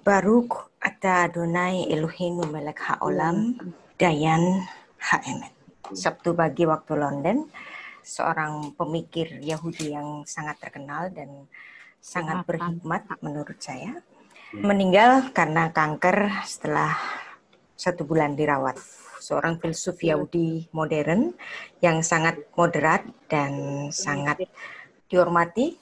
Baruk Ata Adonai Elohim Melek Haolam Dayan Haemet. Sabtu pagi waktu London, seorang pemikir Yahudi yang sangat terkenal dan sangat berhikmat menurut saya. Meninggal karena kanker setelah satu bulan dirawat. Seorang filsuf Yahudi modern yang sangat moderat dan sangat iya. dihormati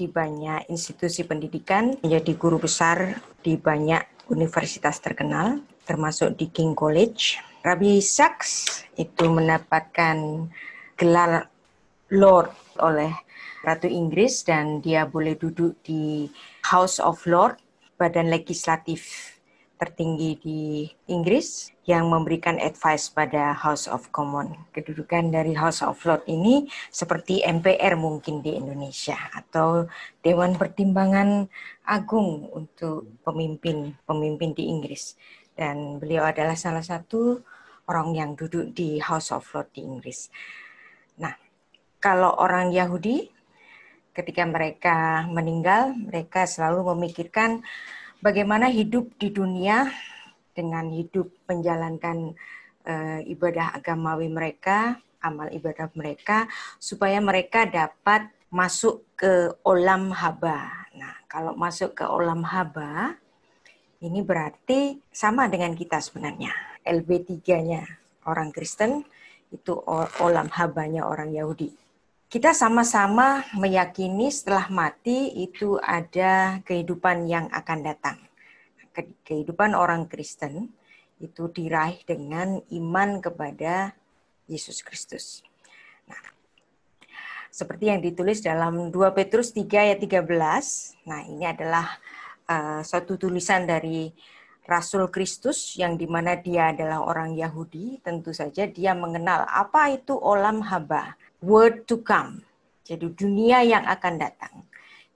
di banyak institusi pendidikan, menjadi guru besar di banyak universitas terkenal, termasuk di King College. Rabbi Sachs itu mendapatkan gelar Lord oleh Ratu Inggris dan dia boleh duduk di House of Lord, badan legislatif tertinggi di Inggris yang memberikan advice pada House of Common. Kedudukan dari House of Lords ini seperti MPR mungkin di Indonesia atau Dewan Pertimbangan Agung untuk pemimpin-pemimpin di Inggris. Dan beliau adalah salah satu orang yang duduk di House of Lords di Inggris. Nah, kalau orang Yahudi ketika mereka meninggal, mereka selalu memikirkan bagaimana hidup di dunia dengan hidup menjalankan uh, ibadah agamawi mereka, amal ibadah mereka, supaya mereka dapat masuk ke olam haba. Nah, kalau masuk ke olam haba, ini berarti sama dengan kita sebenarnya. LB3-nya orang Kristen itu olam habanya orang Yahudi. Kita sama-sama meyakini setelah mati itu ada kehidupan yang akan datang kehidupan orang Kristen itu diraih dengan iman kepada Yesus Kristus. Nah, seperti yang ditulis dalam 2 Petrus 3 ayat 13. Nah, ini adalah uh, suatu tulisan dari Rasul Kristus yang dimana dia adalah orang Yahudi, tentu saja dia mengenal apa itu olam haba, (Word to come, jadi dunia yang akan datang.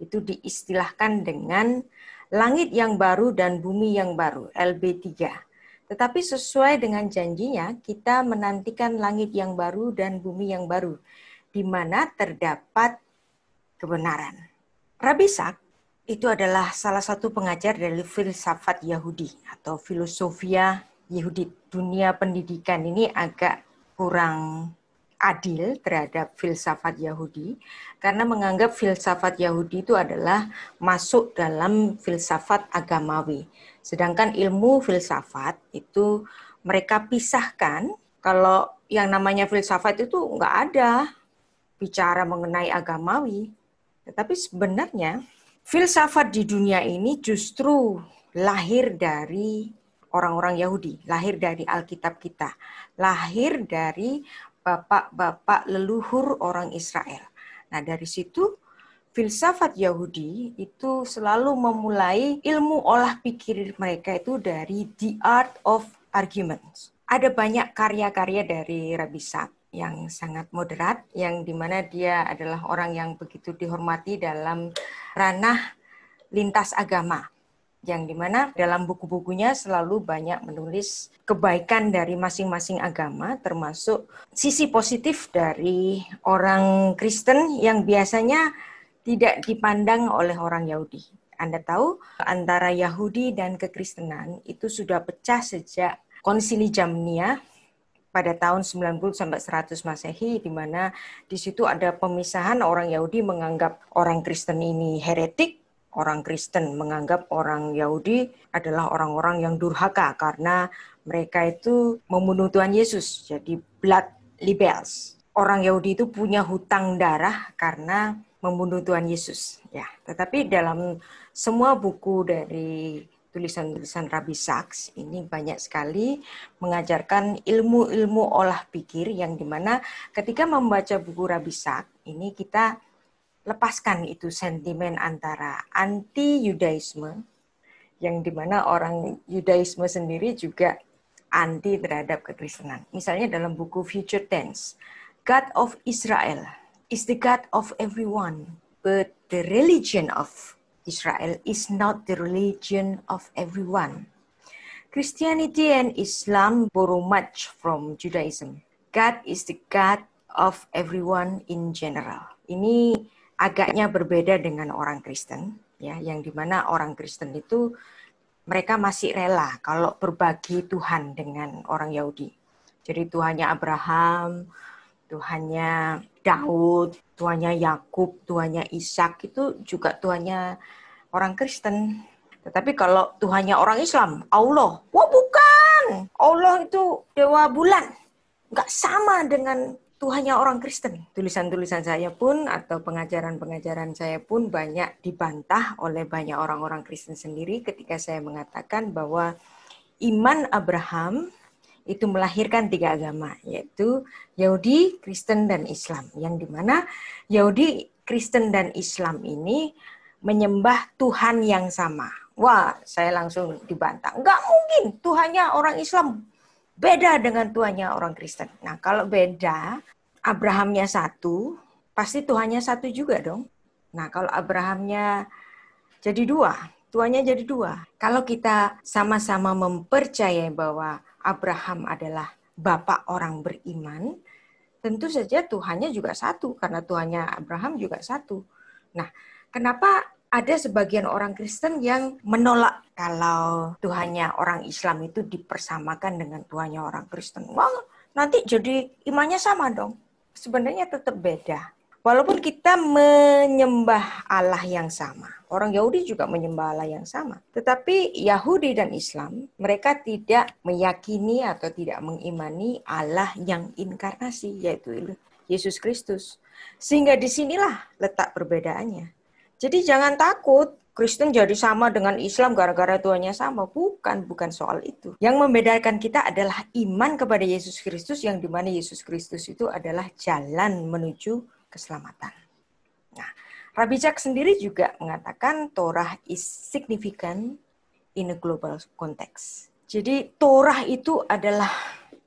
Itu diistilahkan dengan langit yang baru dan bumi yang baru, LB3. Tetapi sesuai dengan janjinya, kita menantikan langit yang baru dan bumi yang baru, di mana terdapat kebenaran. Rabbi Sak itu adalah salah satu pengajar dari filsafat Yahudi atau filosofia Yahudi. Dunia pendidikan ini agak kurang adil terhadap filsafat Yahudi karena menganggap filsafat Yahudi itu adalah masuk dalam filsafat agamawi. Sedangkan ilmu filsafat itu mereka pisahkan kalau yang namanya filsafat itu nggak ada bicara mengenai agamawi. Tetapi sebenarnya filsafat di dunia ini justru lahir dari orang-orang Yahudi, lahir dari Alkitab kita, lahir dari bapak-bapak leluhur orang Israel. Nah, dari situ filsafat Yahudi itu selalu memulai ilmu olah pikir mereka itu dari The Art of Arguments. Ada banyak karya-karya dari Rabbi Sab yang sangat moderat, yang dimana dia adalah orang yang begitu dihormati dalam ranah lintas agama yang dimana dalam buku-bukunya selalu banyak menulis kebaikan dari masing-masing agama, termasuk sisi positif dari orang Kristen yang biasanya tidak dipandang oleh orang Yahudi. Anda tahu, antara Yahudi dan kekristenan itu sudah pecah sejak konsili Jamnia pada tahun 90 sampai 100 Masehi di mana di situ ada pemisahan orang Yahudi menganggap orang Kristen ini heretik orang Kristen menganggap orang Yahudi adalah orang-orang yang durhaka karena mereka itu membunuh Tuhan Yesus. Jadi blood libels. Orang Yahudi itu punya hutang darah karena membunuh Tuhan Yesus. Ya, tetapi dalam semua buku dari tulisan-tulisan Rabbi Sachs ini banyak sekali mengajarkan ilmu-ilmu olah pikir yang dimana ketika membaca buku Rabbi Sachs ini kita lepaskan itu sentimen antara anti Yudaisme yang dimana orang Yudaisme sendiri juga anti terhadap kekristenan. Misalnya dalam buku Future Tense, God of Israel is the God of everyone, but the religion of Israel is not the religion of everyone. Christianity and Islam borrow much from Judaism. God is the God of everyone in general. Ini agaknya berbeda dengan orang Kristen, ya, yang dimana orang Kristen itu mereka masih rela kalau berbagi Tuhan dengan orang Yahudi. Jadi Tuhannya Abraham, Tuhannya Daud, Tuhannya Yakub, Tuhannya Ishak itu juga Tuhannya orang Kristen. Tetapi kalau Tuhannya orang Islam, Allah, wah bukan. Allah itu dewa bulan. nggak sama dengan itu hanya orang Kristen. Tulisan-tulisan saya pun atau pengajaran-pengajaran saya pun banyak dibantah oleh banyak orang-orang Kristen sendiri ketika saya mengatakan bahwa iman Abraham itu melahirkan tiga agama, yaitu Yahudi, Kristen, dan Islam. Yang dimana Yahudi, Kristen, dan Islam ini menyembah Tuhan yang sama. Wah, saya langsung dibantah. Enggak mungkin, Tuhannya orang Islam Beda dengan tuanya orang Kristen. Nah, kalau beda, Abrahamnya satu, pasti Tuhannya satu juga dong. Nah, kalau Abrahamnya jadi dua, Tuanya jadi dua. Kalau kita sama-sama mempercayai bahwa Abraham adalah bapak orang beriman, tentu saja Tuhannya juga satu karena Tuhannya Abraham juga satu. Nah, kenapa ada sebagian orang Kristen yang menolak kalau Tuhannya orang Islam itu dipersamakan dengan Tuhannya orang Kristen. Wah, nanti jadi imannya sama dong. Sebenarnya tetap beda. Walaupun kita menyembah Allah yang sama, orang Yahudi juga menyembah Allah yang sama. Tetapi Yahudi dan Islam, mereka tidak meyakini atau tidak mengimani Allah yang inkarnasi, yaitu Yesus Kristus. Sehingga disinilah letak perbedaannya. Jadi jangan takut Kristen jadi sama dengan Islam gara-gara tuanya sama. Bukan, bukan soal itu. Yang membedakan kita adalah iman kepada Yesus Kristus yang dimana Yesus Kristus itu adalah jalan menuju keselamatan. Nah, Rabbi Jack sendiri juga mengatakan Torah is significant in a global context. Jadi Torah itu adalah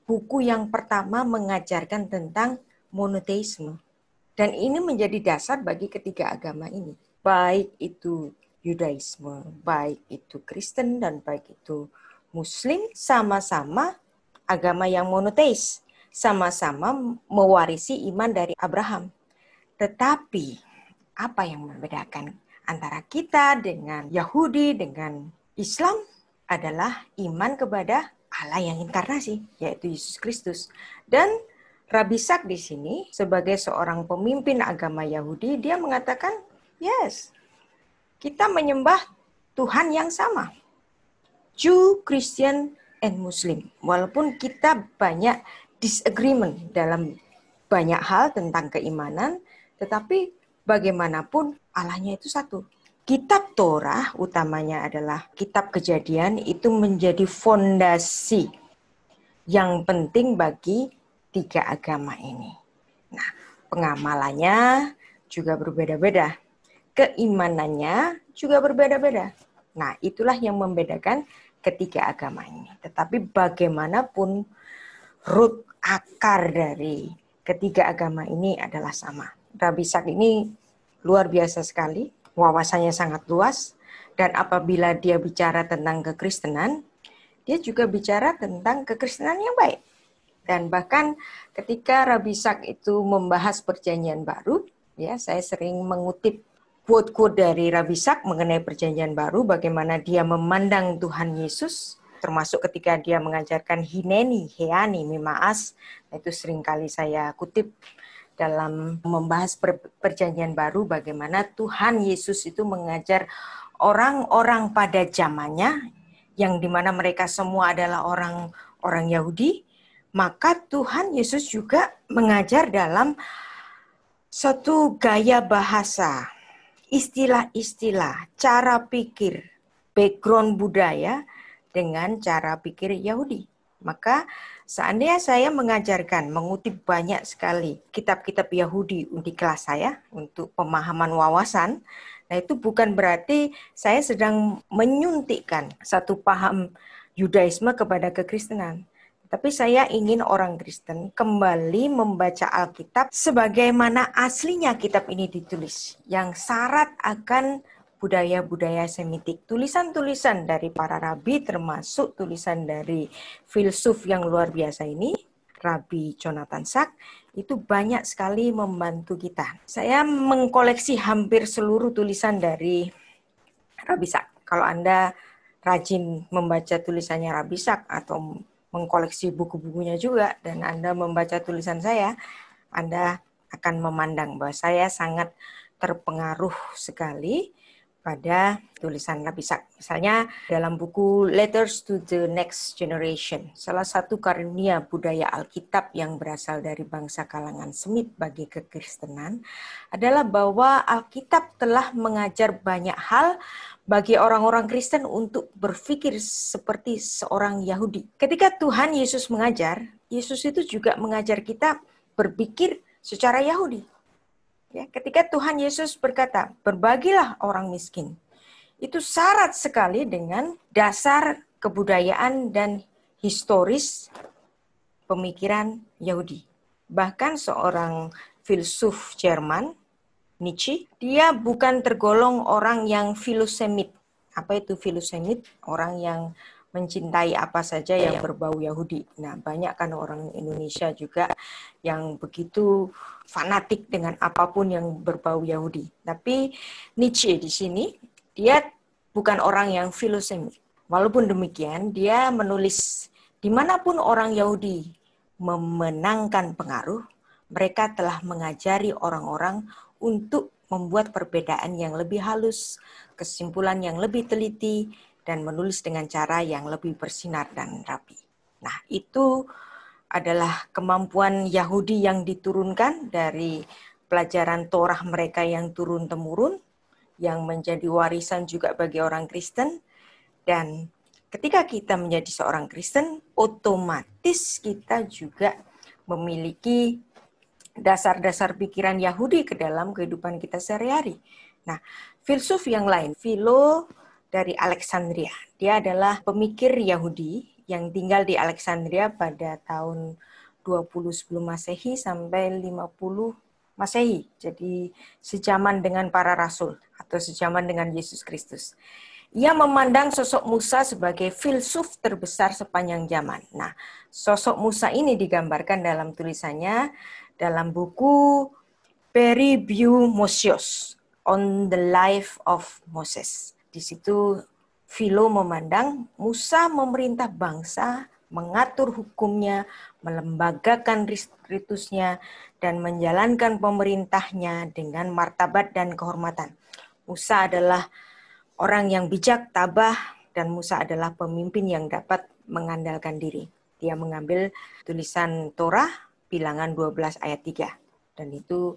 buku yang pertama mengajarkan tentang monoteisme. Dan ini menjadi dasar bagi ketiga agama ini baik itu Yudaisme, baik itu Kristen dan baik itu Muslim sama-sama agama yang monoteis, sama-sama mewarisi iman dari Abraham. Tetapi apa yang membedakan antara kita dengan Yahudi dengan Islam adalah iman kepada Allah yang inkarnasi, yaitu Yesus Kristus. Dan Sak di sini sebagai seorang pemimpin agama Yahudi, dia mengatakan Yes. Kita menyembah Tuhan yang sama. Jew, Christian, and Muslim. Walaupun kita banyak disagreement dalam banyak hal tentang keimanan, tetapi bagaimanapun Allahnya itu satu. Kitab Torah utamanya adalah kitab kejadian itu menjadi fondasi yang penting bagi tiga agama ini. Nah, pengamalannya juga berbeda-beda keimanannya juga berbeda-beda. Nah, itulah yang membedakan ketiga agama ini. Tetapi bagaimanapun root akar dari ketiga agama ini adalah sama. Rabi Sak ini luar biasa sekali, wawasannya sangat luas, dan apabila dia bicara tentang kekristenan, dia juga bicara tentang kekristenan yang baik. Dan bahkan ketika Rabi Sak itu membahas perjanjian baru, ya saya sering mengutip quote-quote dari Rabisak mengenai perjanjian baru, bagaimana dia memandang Tuhan Yesus, termasuk ketika dia mengajarkan hineni, heani, mimaas, nah, itu seringkali saya kutip dalam membahas per perjanjian baru bagaimana Tuhan Yesus itu mengajar orang-orang pada zamannya yang dimana mereka semua adalah orang orang Yahudi maka Tuhan Yesus juga mengajar dalam satu gaya bahasa istilah-istilah, cara pikir, background budaya dengan cara pikir Yahudi. Maka seandainya saya mengajarkan mengutip banyak sekali kitab-kitab Yahudi di kelas saya untuk pemahaman wawasan, nah itu bukan berarti saya sedang menyuntikkan satu paham Yudaisme kepada kekristenan. Tapi saya ingin orang Kristen kembali membaca Alkitab sebagaimana aslinya kitab ini ditulis, yang syarat akan budaya-budaya Semitik. Tulisan-tulisan dari para rabi termasuk tulisan dari filsuf yang luar biasa ini, Rabi Jonathan Sack, itu banyak sekali membantu kita. Saya mengkoleksi hampir seluruh tulisan dari Rabi Sack. Kalau Anda rajin membaca tulisannya Rabi Sack atau mengkoleksi buku-bukunya juga dan Anda membaca tulisan saya, Anda akan memandang bahwa saya sangat terpengaruh sekali pada tulisan Nabisak. Misalnya dalam buku Letters to the Next Generation, salah satu karunia budaya Alkitab yang berasal dari bangsa kalangan Semit bagi kekristenan adalah bahwa Alkitab telah mengajar banyak hal bagi orang-orang Kristen untuk berpikir seperti seorang Yahudi. Ketika Tuhan Yesus mengajar, Yesus itu juga mengajar kita berpikir secara Yahudi Ya, ketika Tuhan Yesus berkata, "Berbagilah orang miskin." Itu syarat sekali dengan dasar kebudayaan dan historis pemikiran Yahudi. Bahkan seorang filsuf Jerman, Nietzsche, dia bukan tergolong orang yang filosemit. Apa itu filosemit? Orang yang mencintai apa saja iya. yang berbau Yahudi. Nah, banyak kan orang Indonesia juga yang begitu fanatik dengan apapun yang berbau Yahudi. Tapi Nietzsche di sini dia bukan orang yang filosofi. Walaupun demikian, dia menulis dimanapun orang Yahudi memenangkan pengaruh, mereka telah mengajari orang-orang untuk membuat perbedaan yang lebih halus, kesimpulan yang lebih teliti, dan menulis dengan cara yang lebih bersinar dan rapi. Nah, itu adalah kemampuan Yahudi yang diturunkan dari pelajaran Torah mereka yang turun-temurun, yang menjadi warisan juga bagi orang Kristen. Dan ketika kita menjadi seorang Kristen, otomatis kita juga memiliki dasar-dasar pikiran Yahudi ke dalam kehidupan kita sehari-hari. Nah, filsuf yang lain, filo dari Alexandria. Dia adalah pemikir Yahudi yang tinggal di Alexandria pada tahun 20 sebelum Masehi sampai 50 Masehi. Jadi sejaman dengan para rasul atau sejaman dengan Yesus Kristus. Ia memandang sosok Musa sebagai filsuf terbesar sepanjang zaman. Nah, sosok Musa ini digambarkan dalam tulisannya dalam buku Peribiu Mosios on the Life of Moses. Di situ Philo memandang Musa memerintah bangsa, mengatur hukumnya, melembagakan ritusnya, dan menjalankan pemerintahnya dengan martabat dan kehormatan. Musa adalah orang yang bijak, tabah, dan Musa adalah pemimpin yang dapat mengandalkan diri. Dia mengambil tulisan Torah, bilangan 12 ayat 3. Dan itu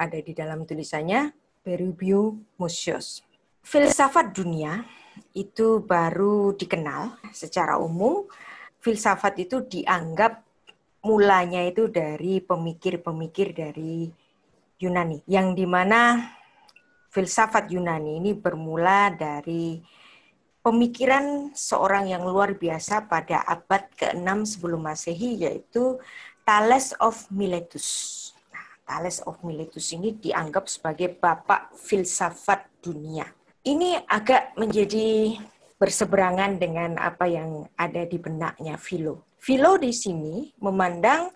ada di dalam tulisannya Perubium Musius filsafat dunia itu baru dikenal secara umum. Filsafat itu dianggap mulanya itu dari pemikir-pemikir dari Yunani, yang dimana filsafat Yunani ini bermula dari pemikiran seorang yang luar biasa pada abad ke-6 sebelum Masehi, yaitu Thales of Miletus. Nah, Thales of Miletus ini dianggap sebagai bapak filsafat dunia ini agak menjadi berseberangan dengan apa yang ada di benaknya Philo. Philo di sini memandang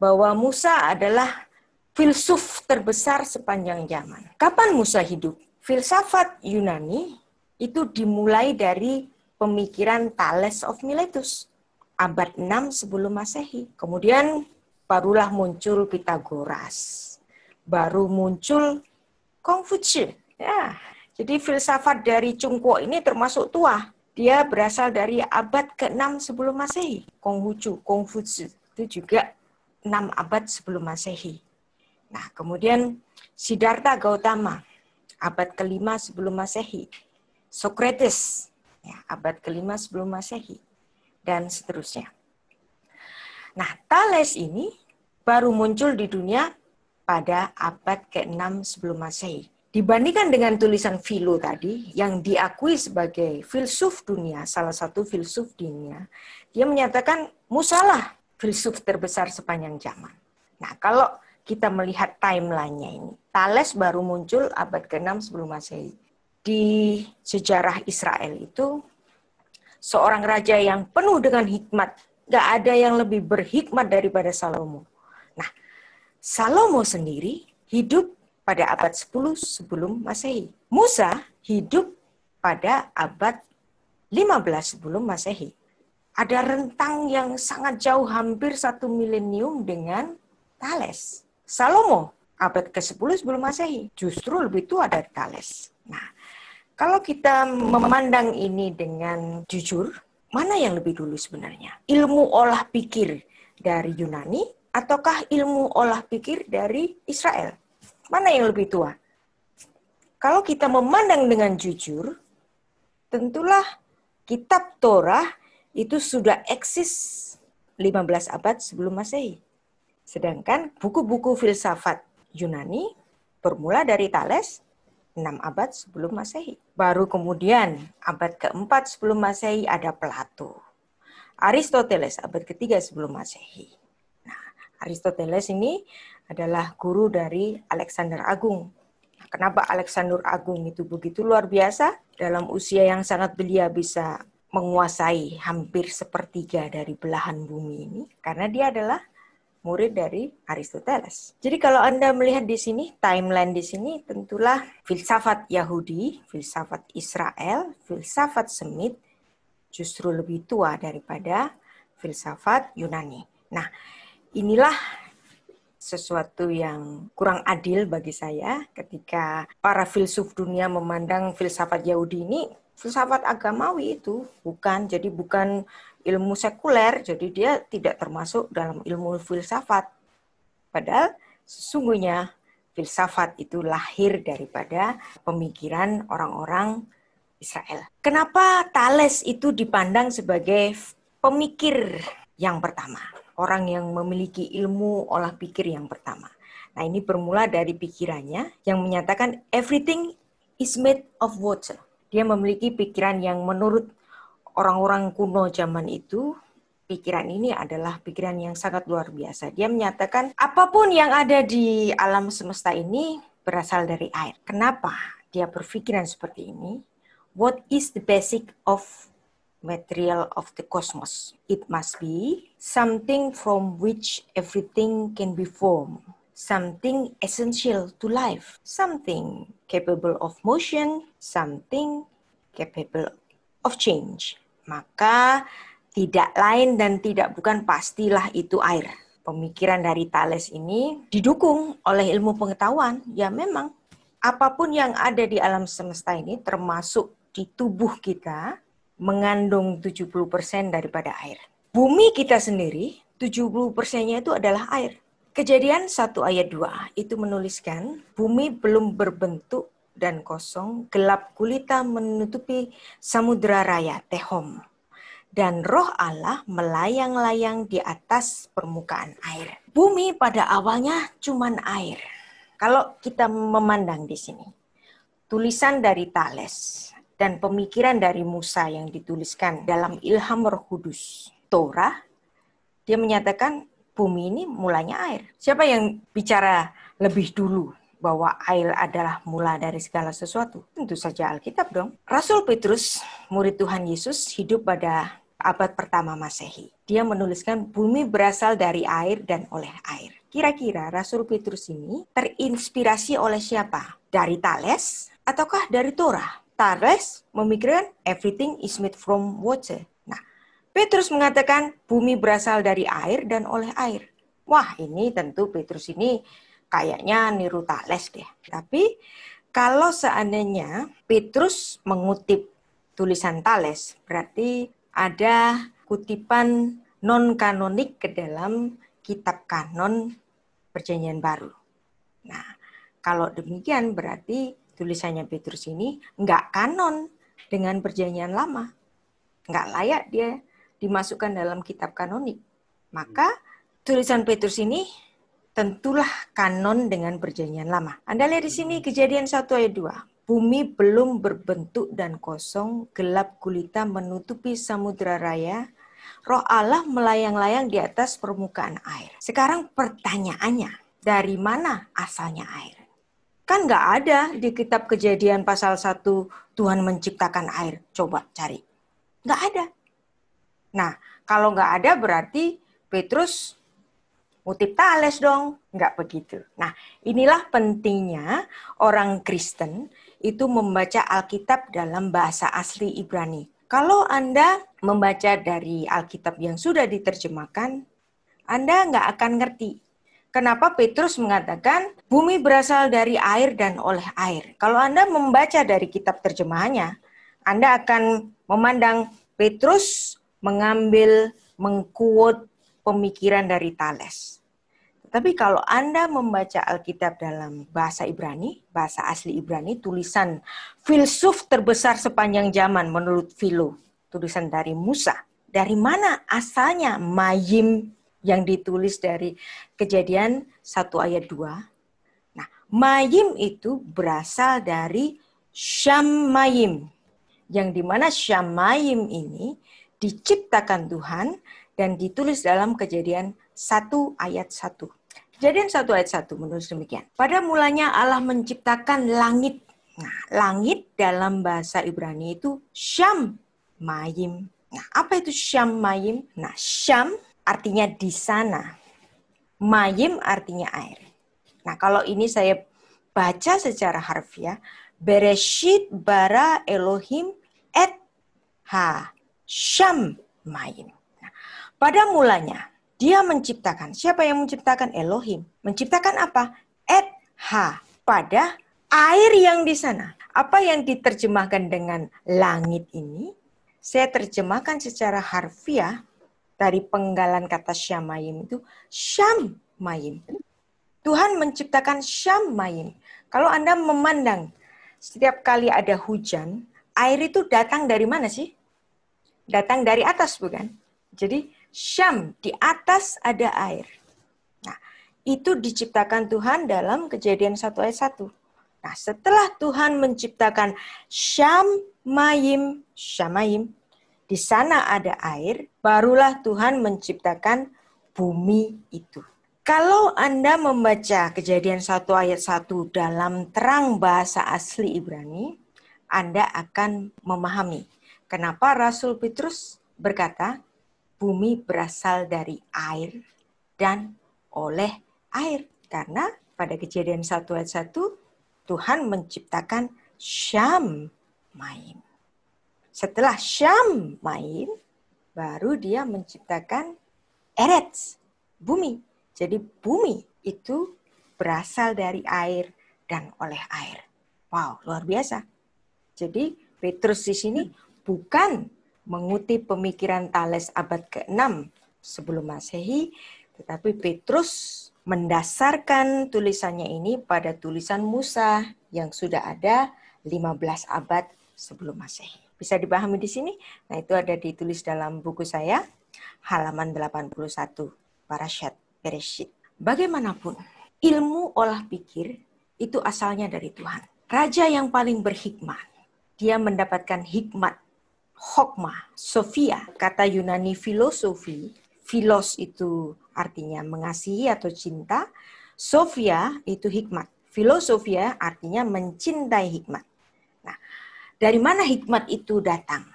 bahwa Musa adalah filsuf terbesar sepanjang zaman. Kapan Musa hidup? Filsafat Yunani itu dimulai dari pemikiran Thales of Miletus abad 6 sebelum Masehi. Kemudian barulah muncul Pitagoras. Baru muncul Konfucius. Ya, jadi filsafat dari Cungkuo ini termasuk tua. Dia berasal dari abad ke-6 sebelum Masehi. Konghucu, Kongfucu itu juga 6 abad sebelum Masehi. Nah, kemudian Siddhartha Gautama, abad ke-5 sebelum Masehi. Socrates, ya, abad ke-5 sebelum Masehi dan seterusnya. Nah, Thales ini baru muncul di dunia pada abad ke-6 sebelum Masehi. Dibandingkan dengan tulisan Philo tadi, yang diakui sebagai filsuf dunia, salah satu filsuf dunia, dia menyatakan Musalah filsuf terbesar sepanjang zaman. Nah, kalau kita melihat timelinenya ini, Thales baru muncul abad ke-6 sebelum Masehi. Di sejarah Israel itu, seorang raja yang penuh dengan hikmat, gak ada yang lebih berhikmat daripada Salomo. Nah, Salomo sendiri hidup pada abad 10 sebelum Masehi. Musa hidup pada abad 15 sebelum Masehi. Ada rentang yang sangat jauh hampir satu milenium dengan Thales. Salomo abad ke-10 sebelum Masehi justru lebih tua dari Thales. Nah, kalau kita memandang ini dengan jujur, mana yang lebih dulu sebenarnya? Ilmu olah pikir dari Yunani ataukah ilmu olah pikir dari Israel? Mana yang lebih tua? Kalau kita memandang dengan jujur, tentulah kitab Torah itu sudah eksis 15 abad sebelum Masehi. Sedangkan buku-buku filsafat Yunani bermula dari Thales 6 abad sebelum Masehi. Baru kemudian abad keempat sebelum Masehi ada Plato. Aristoteles abad ketiga sebelum Masehi. Nah, Aristoteles ini adalah guru dari Alexander Agung. Nah, kenapa Alexander Agung itu begitu luar biasa? Dalam usia yang sangat belia bisa menguasai hampir sepertiga dari belahan bumi ini karena dia adalah murid dari Aristoteles. Jadi kalau Anda melihat di sini, timeline di sini tentulah filsafat Yahudi, filsafat Israel, filsafat Semit justru lebih tua daripada filsafat Yunani. Nah, inilah sesuatu yang kurang adil bagi saya ketika para filsuf dunia memandang filsafat Yahudi ini filsafat agamawi itu bukan jadi bukan ilmu sekuler jadi dia tidak termasuk dalam ilmu filsafat padahal sesungguhnya filsafat itu lahir daripada pemikiran orang-orang Israel. Kenapa Thales itu dipandang sebagai pemikir yang pertama? orang yang memiliki ilmu olah pikir yang pertama. Nah, ini bermula dari pikirannya yang menyatakan everything is made of water. Dia memiliki pikiran yang menurut orang-orang kuno zaman itu, pikiran ini adalah pikiran yang sangat luar biasa. Dia menyatakan apapun yang ada di alam semesta ini berasal dari air. Kenapa dia berpikiran seperti ini? What is the basic of material of the cosmos? It must be something from which everything can be formed, something essential to life, something capable of motion, something capable of change. Maka tidak lain dan tidak bukan pastilah itu air. Pemikiran dari Thales ini didukung oleh ilmu pengetahuan. Ya memang apapun yang ada di alam semesta ini termasuk di tubuh kita mengandung 70% daripada air. Bumi kita sendiri, 70 persennya itu adalah air. Kejadian 1 ayat 2 itu menuliskan, bumi belum berbentuk dan kosong, gelap gulita menutupi samudera raya, tehom. Dan roh Allah melayang-layang di atas permukaan air. Bumi pada awalnya cuman air. Kalau kita memandang di sini, tulisan dari Thales dan pemikiran dari Musa yang dituliskan dalam ilham roh kudus Torah, dia menyatakan bumi ini mulanya air. Siapa yang bicara lebih dulu bahwa air adalah mula dari segala sesuatu? Tentu saja Alkitab dong. Rasul Petrus, murid Tuhan Yesus, hidup pada abad pertama Masehi. Dia menuliskan bumi berasal dari air dan oleh air. Kira-kira Rasul Petrus ini terinspirasi oleh siapa? Dari Thales ataukah dari Torah? Thales memikirkan everything is made from water. Petrus mengatakan bumi berasal dari air dan oleh air. Wah, ini tentu Petrus ini kayaknya niru Thales deh. Tapi kalau seandainya Petrus mengutip tulisan Thales, berarti ada kutipan non kanonik ke dalam kitab kanon Perjanjian Baru. Nah, kalau demikian berarti tulisannya Petrus ini nggak kanon dengan Perjanjian Lama. Nggak layak dia dimasukkan dalam kitab kanonik. Maka tulisan Petrus ini tentulah kanon dengan perjanjian lama. Anda lihat di sini kejadian 1 ayat 2. Bumi belum berbentuk dan kosong, gelap gulita menutupi samudera raya, roh Allah melayang-layang di atas permukaan air. Sekarang pertanyaannya, dari mana asalnya air? Kan nggak ada di kitab kejadian pasal 1 Tuhan menciptakan air. Coba cari. Nggak ada. Nah, kalau nggak ada berarti Petrus mutip Tales dong. Nggak begitu. Nah, inilah pentingnya orang Kristen itu membaca Alkitab dalam bahasa asli Ibrani. Kalau Anda membaca dari Alkitab yang sudah diterjemahkan, Anda nggak akan ngerti kenapa Petrus mengatakan bumi berasal dari air dan oleh air. Kalau Anda membaca dari kitab terjemahannya, Anda akan memandang Petrus mengambil, mengkuot pemikiran dari Thales. Tapi kalau Anda membaca Alkitab dalam bahasa Ibrani, bahasa asli Ibrani, tulisan filsuf terbesar sepanjang zaman menurut Philo, tulisan dari Musa. Dari mana asalnya mayim yang ditulis dari kejadian 1 ayat 2? Nah, mayim itu berasal dari syam mayim. Yang dimana syam mayim ini diciptakan Tuhan dan ditulis dalam kejadian 1 ayat 1. Kejadian 1 ayat 1 menulis demikian. Pada mulanya Allah menciptakan langit. Nah, langit dalam bahasa Ibrani itu Syam Mayim. Nah, apa itu Syam Mayim? Nah, Syam artinya di sana. Mayim artinya air. Nah, kalau ini saya baca secara harfiah, Bereshit bara Elohim et ha Shamayim. Nah, pada mulanya dia menciptakan. Siapa yang menciptakan? Elohim. Menciptakan apa? Et ha. Pada air yang di sana. Apa yang diterjemahkan dengan langit ini? Saya terjemahkan secara harfiah dari penggalan kata syamayim itu syamayim. Tuhan menciptakan syamayim. Kalau Anda memandang setiap kali ada hujan, air itu datang dari mana sih? datang dari atas bukan? Jadi syam di atas ada air. Nah, itu diciptakan Tuhan dalam Kejadian 1 ayat 1. Nah, setelah Tuhan menciptakan syam mayim, syamayim, di sana ada air, barulah Tuhan menciptakan bumi itu. Kalau Anda membaca kejadian 1 ayat 1 dalam terang bahasa asli Ibrani, Anda akan memahami Kenapa Rasul Petrus berkata, bumi berasal dari air dan oleh air? Karena pada kejadian 1 ayat 1, Tuhan menciptakan Syam main. Setelah Syam main, baru dia menciptakan Eretz, bumi. Jadi bumi itu berasal dari air dan oleh air. Wow, luar biasa. Jadi Petrus di sini bukan mengutip pemikiran Thales abad ke-6 sebelum Masehi, tetapi Petrus mendasarkan tulisannya ini pada tulisan Musa yang sudah ada 15 abad sebelum Masehi. Bisa dipahami di sini? Nah, itu ada ditulis dalam buku saya halaman 81 Parashat Bereshit. Bagaimanapun, ilmu olah pikir itu asalnya dari Tuhan. Raja yang paling berhikmat, dia mendapatkan hikmat Hokmah, Sofia, kata Yunani filosofi, filos itu artinya mengasihi atau cinta, Sofia itu hikmat, filosofia artinya mencintai hikmat. Nah, dari mana hikmat itu datang?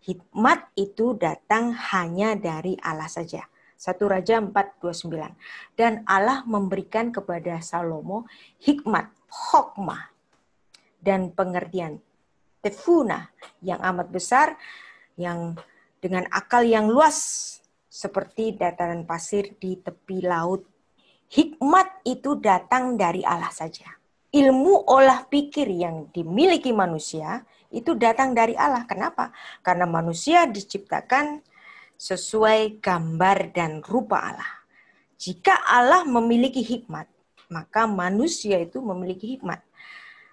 Hikmat itu datang hanya dari Allah saja. Satu Raja 4:29. Dan Allah memberikan kepada Salomo hikmat, hokmah, dan pengertian tefuna yang amat besar yang dengan akal yang luas seperti dataran pasir di tepi laut. Hikmat itu datang dari Allah saja. Ilmu olah pikir yang dimiliki manusia itu datang dari Allah. Kenapa? Karena manusia diciptakan sesuai gambar dan rupa Allah. Jika Allah memiliki hikmat, maka manusia itu memiliki hikmat.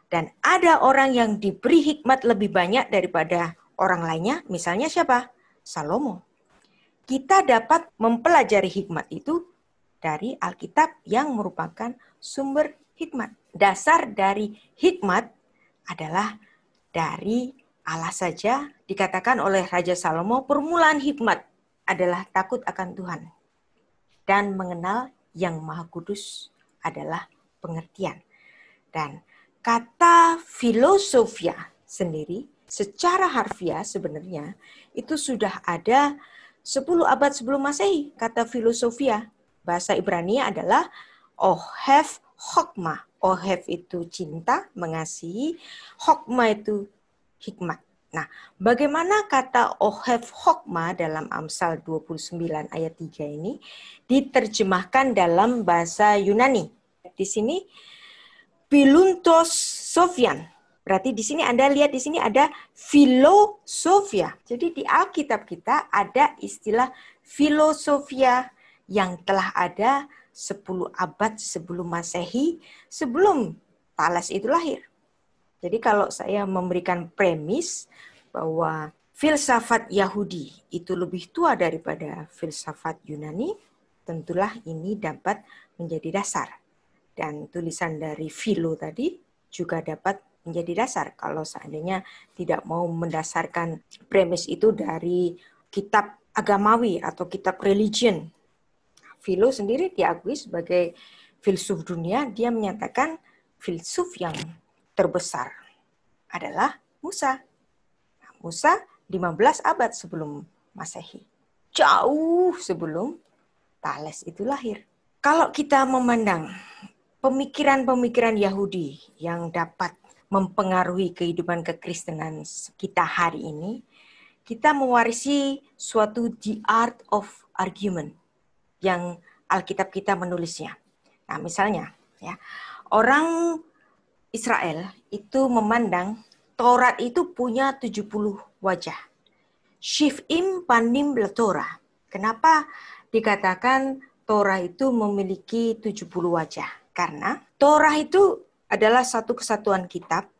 Dan ada orang yang diberi hikmat lebih banyak daripada orang lainnya, misalnya siapa? Salomo. Kita dapat mempelajari hikmat itu dari Alkitab yang merupakan sumber hikmat. Dasar dari hikmat adalah dari Allah saja dikatakan oleh Raja Salomo permulaan hikmat adalah takut akan Tuhan dan mengenal yang Maha Kudus adalah pengertian. Dan Kata filosofia sendiri secara harfiah sebenarnya itu sudah ada 10 abad sebelum Masehi. Kata filosofia bahasa Ibrani adalah ohev hokma. Ohev itu cinta, mengasihi. Hokma itu hikmat. Nah, bagaimana kata ohev hokma dalam Amsal 29 ayat 3 ini diterjemahkan dalam bahasa Yunani? Di sini Philuntos Sofian. Berarti di sini Anda lihat di sini ada filosofia. Jadi di Alkitab kita ada istilah filosofia yang telah ada 10 abad sebelum Masehi, sebelum Thales itu lahir. Jadi kalau saya memberikan premis bahwa filsafat Yahudi itu lebih tua daripada filsafat Yunani, tentulah ini dapat menjadi dasar dan tulisan dari Filo tadi juga dapat menjadi dasar kalau seandainya tidak mau mendasarkan premis itu dari kitab agamawi atau kitab religion. Filo sendiri diakui sebagai filsuf dunia, dia menyatakan filsuf yang terbesar adalah Musa. Nah, Musa 15 abad sebelum Masehi. Jauh sebelum Thales itu lahir. Kalau kita memandang pemikiran-pemikiran Yahudi yang dapat mempengaruhi kehidupan kekristenan kita hari ini, kita mewarisi suatu the art of argument yang Alkitab kita menulisnya. Nah, misalnya, ya, orang Israel itu memandang Taurat itu punya 70 wajah. Shifim panim letora. Kenapa dikatakan Torah itu memiliki 70 wajah? Karena Torah itu adalah satu kesatuan kitab,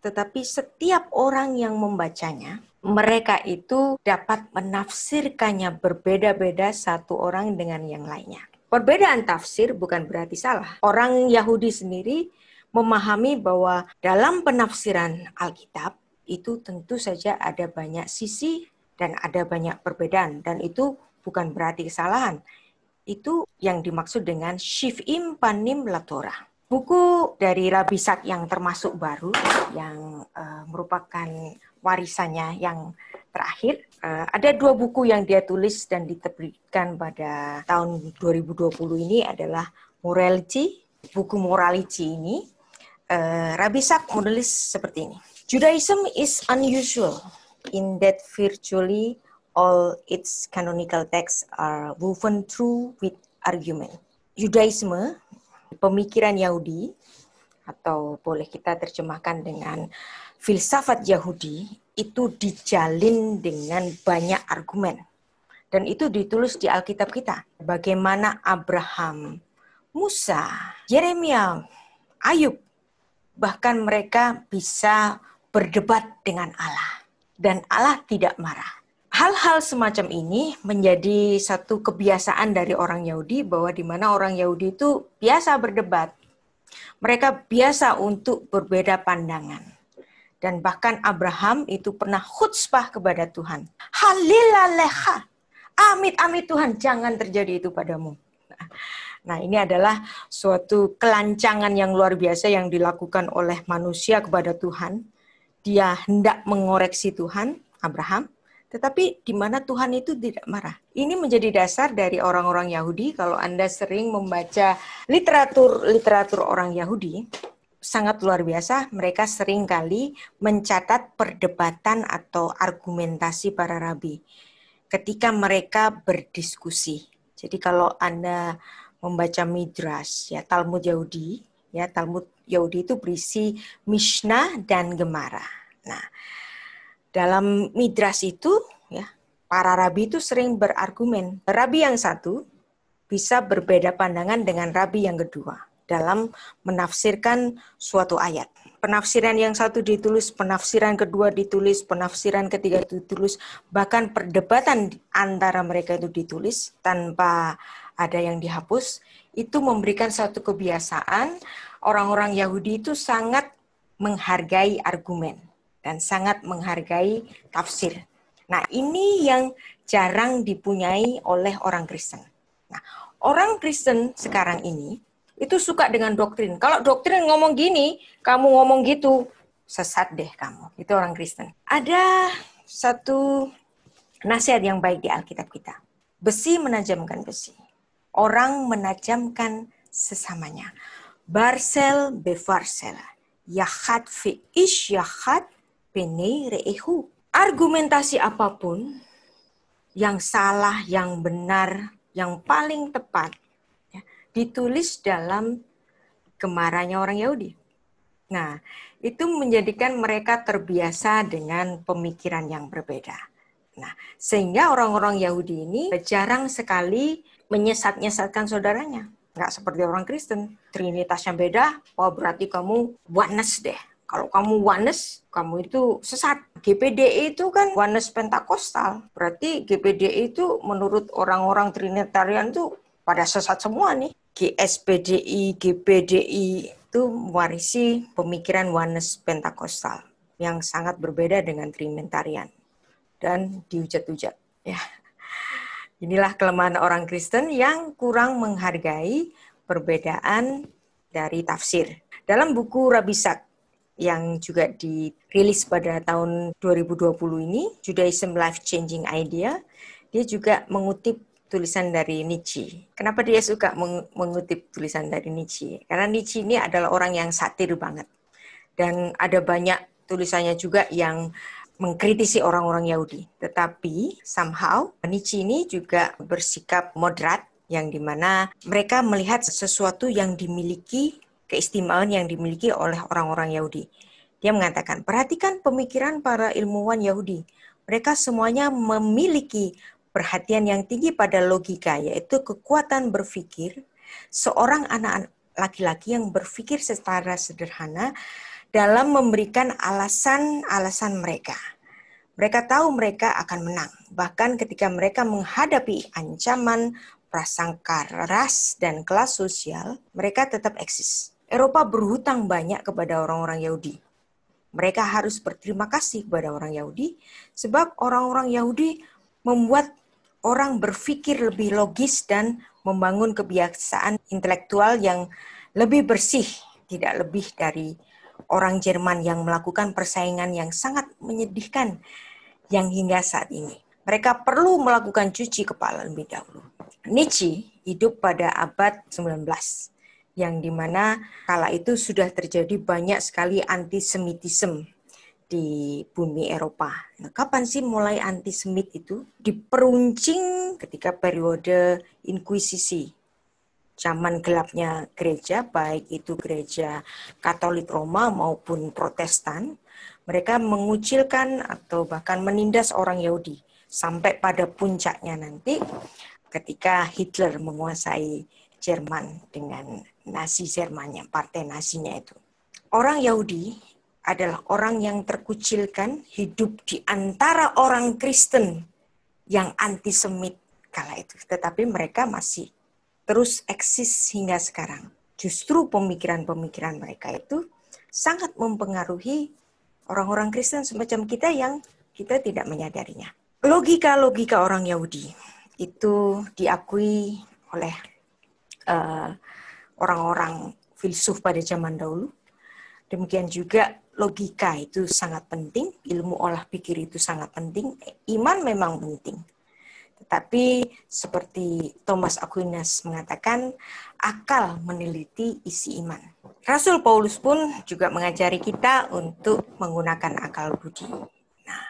tetapi setiap orang yang membacanya, mereka itu dapat menafsirkannya berbeda-beda satu orang dengan yang lainnya. Perbedaan tafsir bukan berarti salah. Orang Yahudi sendiri memahami bahwa dalam penafsiran Alkitab itu tentu saja ada banyak sisi dan ada banyak perbedaan dan itu bukan berarti kesalahan itu yang dimaksud dengan Shif'im Panim Latora. Buku dari Sak yang termasuk baru, yang uh, merupakan warisannya yang terakhir. Uh, ada dua buku yang dia tulis dan diterbitkan pada tahun 2020 ini adalah Morality, buku Morality ini. Uh, eh, Sak menulis seperti ini. Judaism is unusual in that virtually all its canonical texts are woven through with argument. Judaisme, pemikiran Yahudi, atau boleh kita terjemahkan dengan filsafat Yahudi, itu dijalin dengan banyak argumen. Dan itu ditulis di Alkitab kita. Bagaimana Abraham, Musa, Yeremia, Ayub, bahkan mereka bisa berdebat dengan Allah. Dan Allah tidak marah hal-hal semacam ini menjadi satu kebiasaan dari orang Yahudi bahwa di mana orang Yahudi itu biasa berdebat. Mereka biasa untuk berbeda pandangan. Dan bahkan Abraham itu pernah khutbah kepada Tuhan. Halilaleha. Amit-amit Tuhan, jangan terjadi itu padamu. Nah, ini adalah suatu kelancangan yang luar biasa yang dilakukan oleh manusia kepada Tuhan. Dia hendak mengoreksi Tuhan, Abraham, tetapi di mana Tuhan itu tidak marah. Ini menjadi dasar dari orang-orang Yahudi. Kalau Anda sering membaca literatur-literatur orang Yahudi, sangat luar biasa. Mereka sering kali mencatat perdebatan atau argumentasi para rabi ketika mereka berdiskusi. Jadi kalau Anda membaca Midras, ya Talmud Yahudi, ya Talmud Yahudi itu berisi Mishnah dan Gemara. Nah, dalam midras itu, ya, para rabi itu sering berargumen. Rabi yang satu bisa berbeda pandangan dengan rabi yang kedua dalam menafsirkan suatu ayat. Penafsiran yang satu ditulis, penafsiran kedua ditulis, penafsiran ketiga ditulis, bahkan perdebatan antara mereka itu ditulis tanpa ada yang dihapus. Itu memberikan satu kebiasaan orang-orang Yahudi itu sangat menghargai argumen dan sangat menghargai tafsir. Nah, ini yang jarang dipunyai oleh orang Kristen. Nah, orang Kristen sekarang ini itu suka dengan doktrin. Kalau doktrin ngomong gini, kamu ngomong gitu, sesat deh kamu. Itu orang Kristen. Ada satu nasihat yang baik di Alkitab kita. Besi menajamkan besi. Orang menajamkan sesamanya. Barsel bevarsel. Yahat fi ish yahat pene reehu. Argumentasi apapun yang salah, yang benar, yang paling tepat ya, ditulis dalam kemarahnya orang Yahudi. Nah, itu menjadikan mereka terbiasa dengan pemikiran yang berbeda. Nah, sehingga orang-orang Yahudi ini jarang sekali menyesat-nyesatkan saudaranya. Nggak seperti orang Kristen. Trinitasnya beda, oh berarti kamu oneness deh. Kalau kamu wanes, kamu itu sesat. GPDE itu kan wanes pentakostal. Berarti GPDE itu menurut orang-orang Trinitarian itu pada sesat semua nih. GSPDI, GPDI itu mewarisi pemikiran wanes pentakostal yang sangat berbeda dengan Trinitarian dan dihujat-hujat. Ya. Inilah kelemahan orang Kristen yang kurang menghargai perbedaan dari tafsir. Dalam buku Rabisak yang juga dirilis pada tahun 2020 ini, Judaism Life Changing Idea, dia juga mengutip tulisan dari Nietzsche. Kenapa dia suka mengutip tulisan dari Nietzsche? Karena Nietzsche ini adalah orang yang satir banget. Dan ada banyak tulisannya juga yang mengkritisi orang-orang Yahudi. Tetapi somehow Nietzsche ini juga bersikap moderat yang dimana mereka melihat sesuatu yang dimiliki keistimewaan yang dimiliki oleh orang-orang Yahudi. Dia mengatakan, perhatikan pemikiran para ilmuwan Yahudi. Mereka semuanya memiliki perhatian yang tinggi pada logika, yaitu kekuatan berpikir. Seorang anak laki-laki yang berpikir secara sederhana dalam memberikan alasan-alasan mereka. Mereka tahu mereka akan menang, bahkan ketika mereka menghadapi ancaman prasangka ras dan kelas sosial, mereka tetap eksis. Eropa berhutang banyak kepada orang-orang Yahudi. Mereka harus berterima kasih kepada orang Yahudi, sebab orang-orang Yahudi membuat orang berpikir lebih logis dan membangun kebiasaan intelektual yang lebih bersih, tidak lebih dari orang Jerman yang melakukan persaingan yang sangat menyedihkan yang hingga saat ini. Mereka perlu melakukan cuci kepala lebih dahulu. Nietzsche hidup pada abad 19 yang dimana kala itu sudah terjadi banyak sekali antisemitisme di bumi Eropa. Nah, kapan sih mulai antisemit itu diperuncing ketika periode Inkuisisi, zaman gelapnya gereja, baik itu gereja Katolik Roma maupun Protestan, mereka mengucilkan atau bahkan menindas orang Yahudi sampai pada puncaknya nanti ketika Hitler menguasai Jerman dengan nasi Zermanya, partai nasinya itu. Orang Yahudi adalah orang yang terkucilkan hidup di antara orang Kristen yang antisemit kala itu. Tetapi mereka masih terus eksis hingga sekarang. Justru pemikiran-pemikiran mereka itu sangat mempengaruhi orang-orang Kristen semacam kita yang kita tidak menyadarinya. Logika-logika orang Yahudi itu diakui oleh uh, orang-orang filsuf pada zaman dahulu. Demikian juga logika itu sangat penting, ilmu olah pikir itu sangat penting, iman memang penting. Tetapi seperti Thomas Aquinas mengatakan, akal meneliti isi iman. Rasul Paulus pun juga mengajari kita untuk menggunakan akal budi. Nah,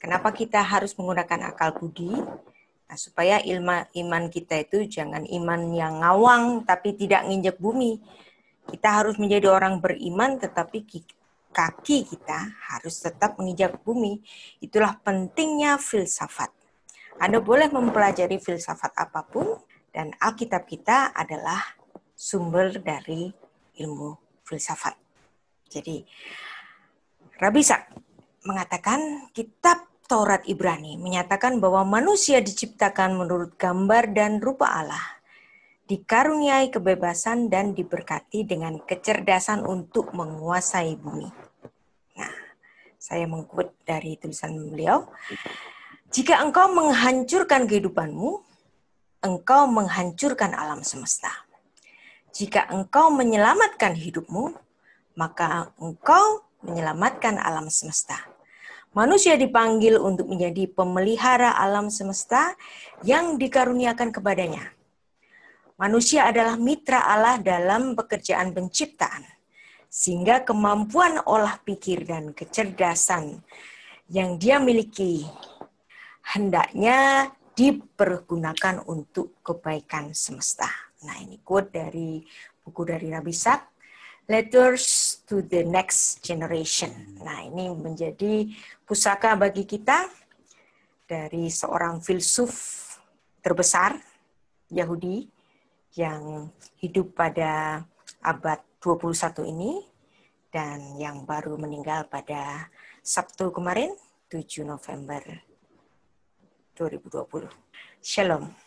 kenapa kita harus menggunakan akal budi? Nah, supaya ilma, iman kita itu jangan iman yang ngawang tapi tidak nginjek bumi. Kita harus menjadi orang beriman tetapi kaki kita harus tetap menginjak bumi. Itulah pentingnya filsafat. Anda boleh mempelajari filsafat apapun dan Alkitab kita adalah sumber dari ilmu filsafat. Jadi Rabisa mengatakan kitab Taurat Ibrani menyatakan bahwa manusia diciptakan menurut gambar dan rupa Allah, dikaruniai kebebasan dan diberkati dengan kecerdasan untuk menguasai bumi. Nah, saya mengkut dari tulisan beliau. Jika engkau menghancurkan kehidupanmu, engkau menghancurkan alam semesta. Jika engkau menyelamatkan hidupmu, maka engkau menyelamatkan alam semesta Manusia dipanggil untuk menjadi pemelihara alam semesta yang dikaruniakan kepadanya. Manusia adalah mitra Allah dalam pekerjaan penciptaan, sehingga kemampuan olah pikir dan kecerdasan yang dia miliki hendaknya dipergunakan untuk kebaikan semesta. Nah, ini quote dari buku dari Rabi Sak, Letters to the next generation. Nah, ini menjadi pusaka bagi kita dari seorang filsuf terbesar Yahudi yang hidup pada abad 21 ini dan yang baru meninggal pada Sabtu kemarin 7 November 2020. Shalom.